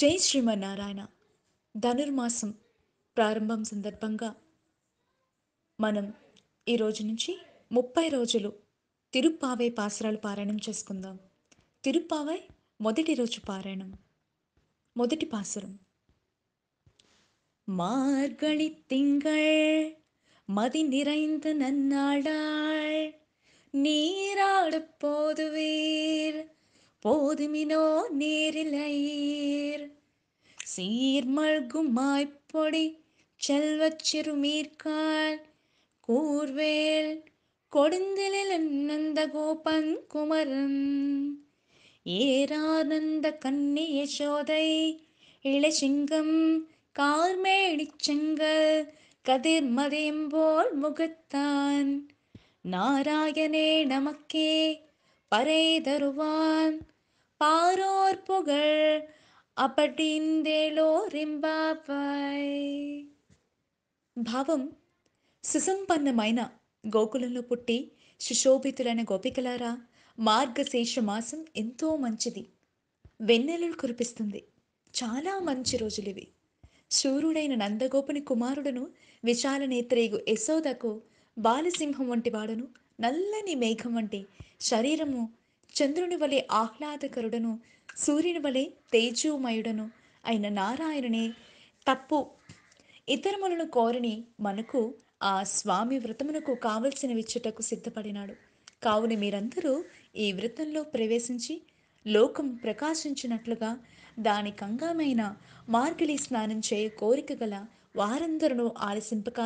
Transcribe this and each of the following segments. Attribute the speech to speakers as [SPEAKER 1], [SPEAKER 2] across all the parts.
[SPEAKER 1] జై శ్రీమన్నారాయణ ధనుర్మాసం ప్రారంభం సందర్భంగా మనం ఈ రోజు నుంచి ముప్పై రోజులు తిరుప్పావై పాసరాలు పారాయణం చేసుకుందాం తిరుప్పావై మొదటి రోజు పారాయణం మొదటి పాసురం மார்கழி திங்கள் மதி நிறைந்து நன்னாடாள் நீராட போதுவீர் போதுமினோ நேரிலை சீர்மல்குமாய்ப்பொடி செல்வச் சிறுமீர்கால் கூர்வேல் കൊടുന്തലനന്ദ ഗോപൻ കുമരൻ ഏരാനന്ദ കന്നി യശോദൈ ഇളശിങ്കം കാർമേടിച്ചെങ്കൽ കതിർമതയുമ്പോൾ മുഖത്താൻ നാരായണേ നമക്കേ പരേ തരുവാൻ പാരോർ പുകൾ అపటిందేలో రింబాపై భావం సుసంపన్నమైన గోకులంలో పుట్టి సుశోభితులైన గోపికలారా మార్గశేష మాసం ఎంతో మంచిది వెన్నెలలు కురిపిస్తుంది చాలా మంచి రోజులివి శూరుడైన నందగోపుని కుమారుడును విశాల నేత్రేగు యశోదకు బాలసింహం వంటి వాడును నల్లని మేఘం వంటి శరీరము చంద్రుని వలె ఆహ్లాదకరుడను సూర్యుని వలె తేజోమయుడను అయిన నారాయణనే తప్పు ఇతరములను కోరిని మనకు ఆ స్వామి వ్రతమునకు కావలసిన విచ్చుటకు సిద్ధపడినాడు కావున మీరందరూ ఈ వ్రతంలో ప్రవేశించి లోకం ప్రకాశించినట్లుగా దాని కంగామైన మార్గలి స్నానం చేయ కోరిక గల వారందరూ ఆలసింపక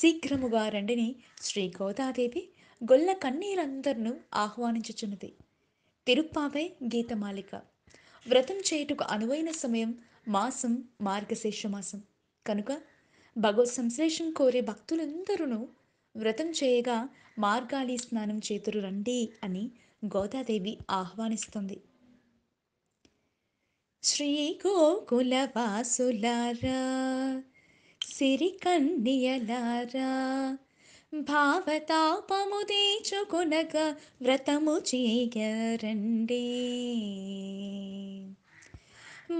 [SPEAKER 1] శీఘ్రముగా రండిని శ్రీ గోదాదేవి గొల్ల కన్నీరందరినూ ఆహ్వానించుచున్నది తిరుప్పావే గీతమాలిక వ్రతం చేయుటకు అనువైన సమయం మాసం మార్గశీర్ష మాసం కనుక భగవత్ సంశ్లేషం కోరే భక్తులందరూ వ్రతం చేయగా మార్గాళి స్నానం చేతురు రండి అని గోదాదేవి ఆహ్వానిస్తుంది శ్రీ గోకులవాసులారా సిరి కన్యలారా భావతాపము తీర్చుకునగా వ్రతము చేయరండి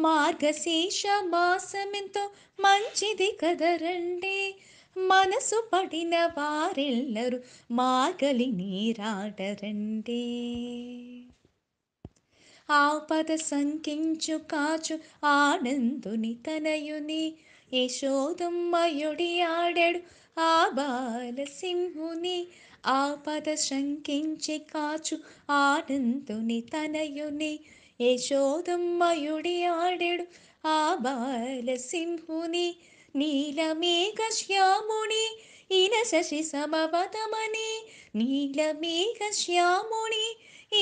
[SPEAKER 1] మార్గశీష మాసమెంతో మంచిది కదరండి మనసు పడిన వారెల్లరూ మార్గలి నీరాడరండి ఆపద సంకించు కాచు ఆనందుని తనయుని యశోదమ్మయుడి ఆడాడు ఆ బాలసింహుని ఆపద శంకించి కాచు ఆనందుని తనయుని యశోదమ్మయుడి ఆడెడు ఆ బాలసింహుని నీలమేఘ శ్యాముని ఇన శశి సమవతమని నీలమేఘ శ్యాముని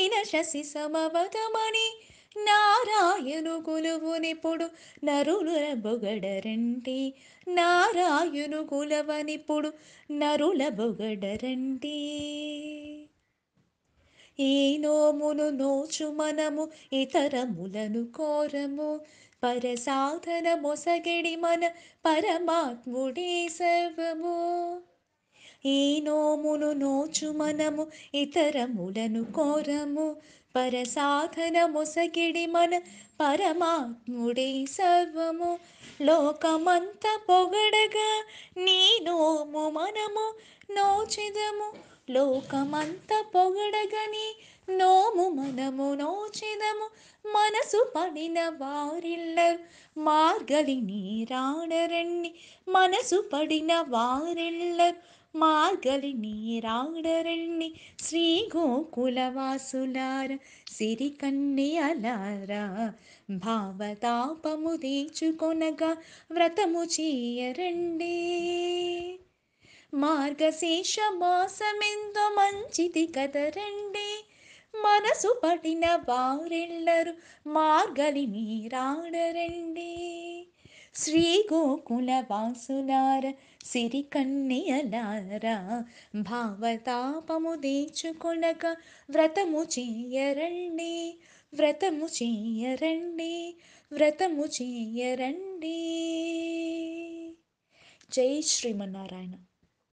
[SPEAKER 1] ఇన శశి సమవతమని నారాయణు కులువునిప్పుడు నరుల బొగడరంటి నారాయణు కులవనిప్పుడు నరుల బొగడరంటి ఈ నోమును నోచు మనము ఇతరములను కోరము పరసాధన మొసగిడి మన పరమాత్ముడి సర్వము ఈ నోమును నోచు మనము ఇతరములను కోరము పరసాధన ముసగిడి మన పరమాత్ముడే సర్వము లోకమంత పొగడగా నీ నోము మనము నోచిదము లోకమంత పొగడగని నోము మనము నోచెదము మనసు పడిన వారెల్లరు మార్గలి నీరాడరండి మనసు పడిన వారిల్లరు మార్గలి నీరాడరండి శ్రీ గోకులవాసులార సిరి కన్యలారా భావతాపము తీర్చుకొనగా వ్రతము చేయరండి మార్గశీర్ష మాసమెంతో మంచిది కదరండి మనసు పడిన వారెళ్ళరు మార్గలి మీరాడరండి శ్రీ గోకుల వాసులార సిరి కన్యలారా భావతాపము దీచుకొనక వ్రతము చేయరండి వ్రతము చేయరండి వ్రతము చేయరండి జై శ్రీమన్నారాయణ